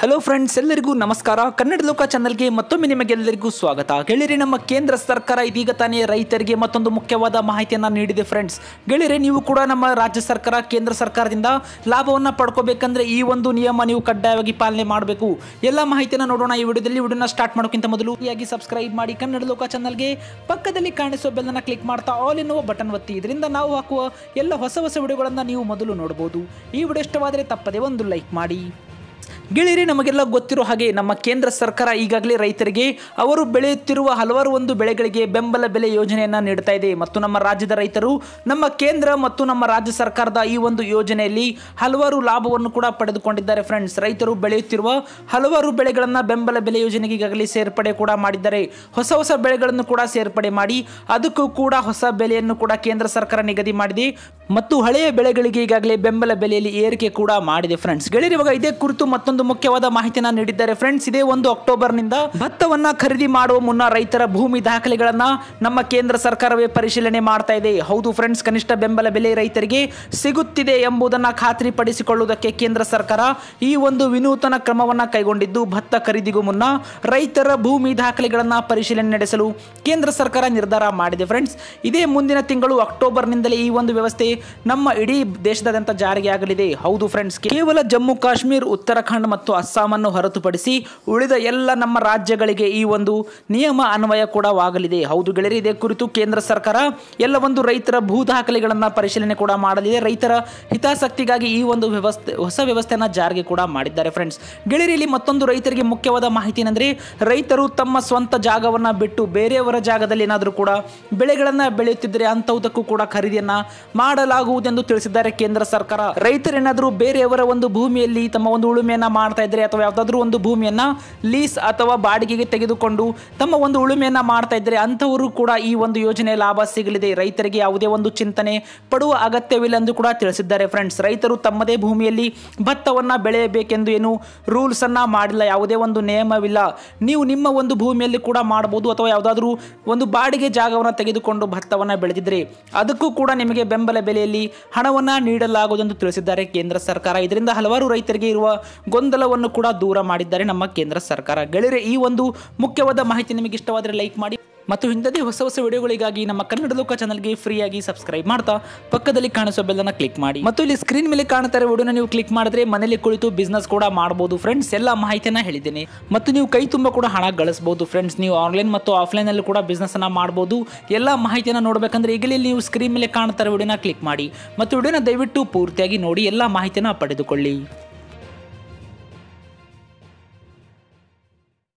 hello friends ಎಲ್ಲರಿಗೂ ನಮಸ್ಕಾರ ಕನ್ನಡ ಲೋಕ ಚಾನಲ್ಗೆ ಮತ್ತೊಮ್ಮೆ ನಿಮಗೆಲ್ಲರಿಗೂ ಸ್ವಾಗತ ಗೆಳೆಯರೆ ನಮ್ಮ ಕೇಂದ್ರ ಸರ್ಕಾರ ಇದೀಗ ತಾನೇ ರೈತರಿಗೆ ಮತ್ತೊಂದು ಮುಖ್ಯವಾದ ಮಾಹಿತಿಯನ್ನು ನೀಡಿದೆ ಫ್ರೆಂಡ್ಸ್ ಗೆಳೆಯರೆ ನೀವು ಕೂಡ ನಮ್ಮ ರಾಜ್ಯ ಸರ್ಕಾರ ಕೇಂದ್ರ ಸರ್ಕಾರದಿಂದ ಲಾಭವನ್ನು ಪಡ್ಕೋಬೇಕಂದ್ರೆ ಈ ಒಂದು ನಿಯಮ ನೀವು ಕಡ್ಡಾಯವಾಗಿ ಪಾಲನೆ ಮಾಡಬೇಕು ಎಲ್ಲ ಮಾಹಿತಿಯನ್ನು ನೋಡೋಣ ಈ ವಿಡಿಯೋದಲ್ಲಿ ವಿಡಿಯೋನ ಸ್ಟಾರ್ಟ್ ಮಾಡೋಕ್ಕಿಂತ ಮೊದಲು ಈಯಾಗಿ ಸಬ್ಸ್ಕ್ರೈಬ್ ಮಾಡಿ ಕನ್ನಡ ಲೋಕ ಚಾನಲ್ಗೆ ಪಕ್ಕದಲ್ಲಿ ಕಾಣಿಸೋ ಬೆಲ್ಲನ್ನು ಕ್ಲಿಕ್ ಮಾಡ್ತಾ ಆಲ್ ಎನ್ನುವ ಬಟನ್ ಒತ್ತಿ ಇದರಿಂದ ನಾವು ಹಾಕುವ ಎಲ್ಲ ಹೊಸ ಹೊಸ ವಿಡಿಯೋಗಳನ್ನು ನೀವು ಮೊದಲು ನೋಡಬಹುದು ಈ ವಿಡಿಯೋ ಇಷ್ಟವಾದರೆ ತಪ್ಪದೇ ಒಂದು ಲೈಕ್ ಮಾಡಿ ಗೆಳೆಯರಿ ನಮಗೆಲ್ಲ ಗೊತ್ತಿರೋ ಹಾಗೆ ನಮ್ಮ ಕೇಂದ್ರ ಸರ್ಕಾರ ಈಗಾಗಲೇ ರೈತರಿಗೆ ಅವರು ಬೆಳೆಯುತ್ತಿರುವ ಹಲವಾರು ಒಂದು ಬೆಳೆಗಳಿಗೆ ಬೆಂಬಲ ಬೆಲೆ ಯೋಜನೆಯನ್ನು ನೀಡ್ತಾ ಇದೆ ಮತ್ತು ನಮ್ಮ ರಾಜ್ಯದ ರೈತರು ನಮ್ಮ ಕೇಂದ್ರ ಮತ್ತು ನಮ್ಮ ರಾಜ್ಯ ಸರ್ಕಾರದ ಈ ಒಂದು ಯೋಜನೆಯಲ್ಲಿ ಹಲವಾರು ಲಾಭವನ್ನು ಕೂಡ ಪಡೆದುಕೊಂಡಿದ್ದಾರೆ ಫ್ರೆಂಡ್ಸ್ ರೈತರು ಬೆಳೆಯುತ್ತಿರುವ ಹಲವಾರು ಬೆಳೆಗಳನ್ನು ಬೆಂಬಲ ಬೆಲೆ ಯೋಜನೆಗೆ ಈಗಾಗಲೇ ಸೇರ್ಪಡೆ ಕೂಡ ಮಾಡಿದ್ದಾರೆ ಹೊಸ ಹೊಸ ಬೆಳೆಗಳನ್ನು ಕೂಡ ಸೇರ್ಪಡೆ ಮಾಡಿ ಅದಕ್ಕೂ ಕೂಡ ಹೊಸ ಬೆಲೆಯನ್ನು ಕೂಡ ಕೇಂದ್ರ ಸರ್ಕಾರ ನಿಗದಿ ಮಾಡಿದೆ ಮತ್ತು ಹಳೆಯ ಬೆಳೆಗಳಿಗೆ ಈಗಾಗಲೇ ಬೆಂಬಲ ಬೆಲೆಯಲ್ಲಿ ಏರಿಕೆ ಕೂಡ ಮಾಡಿದೆ ಫ್ರೆಂಡ್ಸ್ ಗೆಳೆಯರು ಇವಾಗ ಇದೇ ಕುರಿತು ಮತ್ತೊಂದು ಒಂದು ಮುಖ್ಯವಾದ ಮಾಹಿತಿಯನ್ನು ನೀಡಿದ್ದಾರೆ ಫ್ರೆಂಡ್ಸ್ ಇದೇ ಒಂದು ನಿಂದ ಭತ್ತವನ್ನು ಖರೀದಿ ಮಾಡುವ ಮುನ್ನ ರೈತರ ಭೂಮಿ ದಾಖಲೆಗಳನ್ನ ನಮ್ಮ ಕೇಂದ್ರ ಸರ್ಕಾರವೇ ಪರಿಶೀಲನೆ ಮಾಡ್ತಾ ಇದೆ ಹೌದು ಫ್ರೆಂಡ್ಸ್ ಕನಿಷ್ಠ ಬೆಂಬಲ ಬೆಲೆ ರೈತರಿಗೆ ಸಿಗುತ್ತಿದೆ ಎಂಬುದನ್ನ ಖಾತ್ರಿಪಡಿಸಿಕೊಳ್ಳುವುದಕ್ಕೆ ಕೇಂದ್ರ ಸರ್ಕಾರ ಈ ಒಂದು ವಿನೂತನ ಕ್ರಮವನ್ನ ಕೈಗೊಂಡಿದ್ದು ಭತ್ತ ಖರೀದಿಗೂ ಮುನ್ನ ರೈತರ ಭೂಮಿ ದಾಖಲೆಗಳನ್ನ ಪರಿಶೀಲನೆ ನಡೆಸಲು ಕೇಂದ್ರ ಸರ್ಕಾರ ನಿರ್ಧಾರ ಮಾಡಿದೆ ಫ್ರೆಂಡ್ಸ್ ಇದೇ ಮುಂದಿನ ತಿಂಗಳು ಅಕ್ಟೋಬರ್ ನಿಂದಲೇ ಈ ಒಂದು ವ್ಯವಸ್ಥೆ ನಮ್ಮ ಇಡೀ ದೇಶದಾದ್ಯಂತ ಜಾರಿಗೆ ಆಗಲಿದೆ ಹೌದು ಫ್ರೆಂಡ್ಸ್ ಕೇವಲ ಜಮ್ಮು ಕಾಶ್ಮೀರ್ ಉತ್ತರಾಖಂಡ್ ಮತ್ತು ಅನ್ನು ಹೊರತುಪಡಿಸಿ ಉಳಿದ ಎಲ್ಲ ನಮ್ಮ ರಾಜ್ಯಗಳಿಗೆ ಈ ಒಂದು ನಿಯಮ ಅನ್ವಯ ಕೂಡವಾಗಲಿದೆ ಹೌದು ಗೆಳೆಯರಿ ಇದೇ ಕುರಿತು ಕೇಂದ್ರ ಸರ್ಕಾರ ಎಲ್ಲ ಒಂದು ರೈತರ ಭೂ ದಾಖಲೆಗಳನ್ನು ಪರಿಶೀಲನೆ ಕೂಡ ಮಾಡಲಿದೆ ರೈತರ ಹಿತಾಸಕ್ತಿಗಾಗಿ ಈ ಒಂದು ವ್ಯವಸ್ಥೆ ಹೊಸ ವ್ಯವಸ್ಥೆಯನ್ನು ಜಾರಿಗೆ ಕೂಡ ಮಾಡಿದ್ದಾರೆ ಫ್ರೆಂಡ್ಸ್ ಗೆಳೆಯರಿಯಲ್ಲಿ ಮತ್ತೊಂದು ರೈತರಿಗೆ ಮುಖ್ಯವಾದ ಮಾಹಿತಿ ಏನಂದರೆ ರೈತರು ತಮ್ಮ ಸ್ವಂತ ಜಾಗವನ್ನು ಬಿಟ್ಟು ಬೇರೆಯವರ ಜಾಗದಲ್ಲಿ ಏನಾದರೂ ಕೂಡ ಬೆಳೆಗಳನ್ನು ಬೆಳೆಯುತ್ತಿದ್ದರೆ ಅಂಥವುದಕ್ಕೂ ಕೂಡ ಖರೀದಿಯನ್ನು ಮಾಡಲಾಗುವುದೆಂದು ತಿಳಿಸಿದ್ದಾರೆ ಕೇಂದ್ರ ಸರ್ಕಾರ ರೈತರೇನಾದರೂ ಬೇರೆಯವರ ಒಂದು ಭೂಮಿಯಲ್ಲಿ ತಮ್ಮ ಒಂದು ಉಳುಮೆಯನ್ನ ಮಾಡ್ತಾ ಇದ್ರೆ ಅಥವಾ ಯಾವುದಾದ್ರೂ ಒಂದು ಭೂಮಿಯನ್ನು ಲೀಸ್ ಅಥವಾ ಬಾಡಿಗೆಗೆ ತೆಗೆದುಕೊಂಡು ತಮ್ಮ ಒಂದು ಉಳುಮೆಯನ್ನು ಮಾಡ್ತಾ ಇದ್ರೆ ಅಂಥವರು ಕೂಡ ಈ ಒಂದು ಯೋಜನೆ ಲಾಭ ಸಿಗಲಿದೆ ರೈತರಿಗೆ ಯಾವುದೇ ಒಂದು ಚಿಂತನೆ ಪಡುವ ಅಗತ್ಯವಿಲ್ಲ ಎಂದು ಕೂಡ ತಿಳಿಸಿದ್ದಾರೆ ಫ್ರೆಂಡ್ಸ್ ರೈತರು ತಮ್ಮದೇ ಭೂಮಿಯಲ್ಲಿ ಭತ್ತವನ್ನು ಬೆಳೆಯಬೇಕೆಂದು ಏನು ರೂಲ್ಸನ್ನು ಮಾಡಿಲ್ಲ ಯಾವುದೇ ಒಂದು ನಿಯಮವಿಲ್ಲ ನೀವು ನಿಮ್ಮ ಒಂದು ಭೂಮಿಯಲ್ಲಿ ಕೂಡ ಮಾಡಬಹುದು ಅಥವಾ ಯಾವುದಾದ್ರೂ ಒಂದು ಬಾಡಿಗೆ ಜಾಗವನ್ನು ತೆಗೆದುಕೊಂಡು ಭತ್ತವನ್ನು ಬೆಳೆದಿದ್ರೆ ಅದಕ್ಕೂ ಕೂಡ ನಿಮಗೆ ಬೆಂಬಲ ಬೆಲೆಯಲ್ಲಿ ಹಣವನ್ನು ಎಂದು ತಿಳಿಸಿದ್ದಾರೆ ಕೇಂದ್ರ ಸರ್ಕಾರ ಇದರಿಂದ ಹಲವಾರು ರೈತರಿಗೆ ಇರುವ ಗೊಂದಲವನ್ನು ಕೂಡ ದೂರ ಮಾಡಿದ್ದಾರೆ ನಮ್ಮ ಕೇಂದ್ರ ಸರ್ಕಾರ ಗೆಳೆಯರೆ ಈ ಒಂದು ಮುಖ್ಯವಾದ ಮಾಹಿತಿ ನಿಮಗೆ ಇಷ್ಟವಾದರೆ ಲೈಕ್ ಮಾಡಿ ಮತ್ತು ಹಿಂದದೇ ಹೊಸ ಹೊಸ ವಿಡಿಯೋಗಳಿಗಾಗಿ ನಮ್ಮ ಕನ್ನಡ ಲೋಕ ಚಾನಲ್ಗೆ ಫ್ರೀಯಾಗಿ ಸಬ್ಸ್ಕ್ರೈಬ್ ಮಾಡ್ತಾ ಪಕ್ಕದಲ್ಲಿ ಕಾಣಿಸುವ ಬೆಲ್ಲನ್ನು ಕ್ಲಿಕ್ ಮಾಡಿ ಮತ್ತು ಇಲ್ಲಿ ಸ್ಕ್ರೀನ್ ಮೇಲೆ ಕಾಣುತ್ತಾರೆ ವಿಡಿಯೋನ ನೀವು ಕ್ಲಿಕ್ ಮಾಡಿದ್ರೆ ಮನೆಯಲ್ಲಿ ಕುಳಿತು ಬಿಸ್ನೆಸ್ ಕೂಡ ಮಾಡಬಹುದು ಫ್ರೆಂಡ್ಸ್ ಎಲ್ಲ ಮಾಹಿತಿಯನ್ನ ಹೇಳಿದ್ದೇನೆ ಮತ್ತು ನೀವು ಕೈ ತುಂಬ ಕೂಡ ಹಣ ಗಳಿಸಬಹುದು ಫ್ರೆಂಡ್ಸ್ ನೀವು ಆನ್ಲೈನ್ ಮತ್ತು ಆಫ್ಲೈನ್ ಆಫ್ಲೈನಲ್ಲಿ ಕೂಡ ಬಿಸ್ನೆಸ್ ಅನ್ನ ಮಾಡಬಹುದು ಎಲ್ಲ ಮಾಹಿತಿಯನ್ನು ನೋಡಬೇಕಂದ್ರೆ ಈಗಲೇ ನೀವು ಸ್ಕ್ರೀನ್ ಮೇಲೆ ಕಾಣುತ್ತಾರೆ ವಿಡಿಯೋನ ಕ್ಲಿಕ್ ಮಾಡಿ ಮತ್ತು ವಿಡಿಯೋನ ದಯವಿಟ್ಟು ಪೂರ್ತಿಯಾಗಿ ನೋಡಿ ಎಲ್ಲ ಮಾಹಿತಿಯನ್ನ ಪಡೆದುಕೊಳ್ಳಿ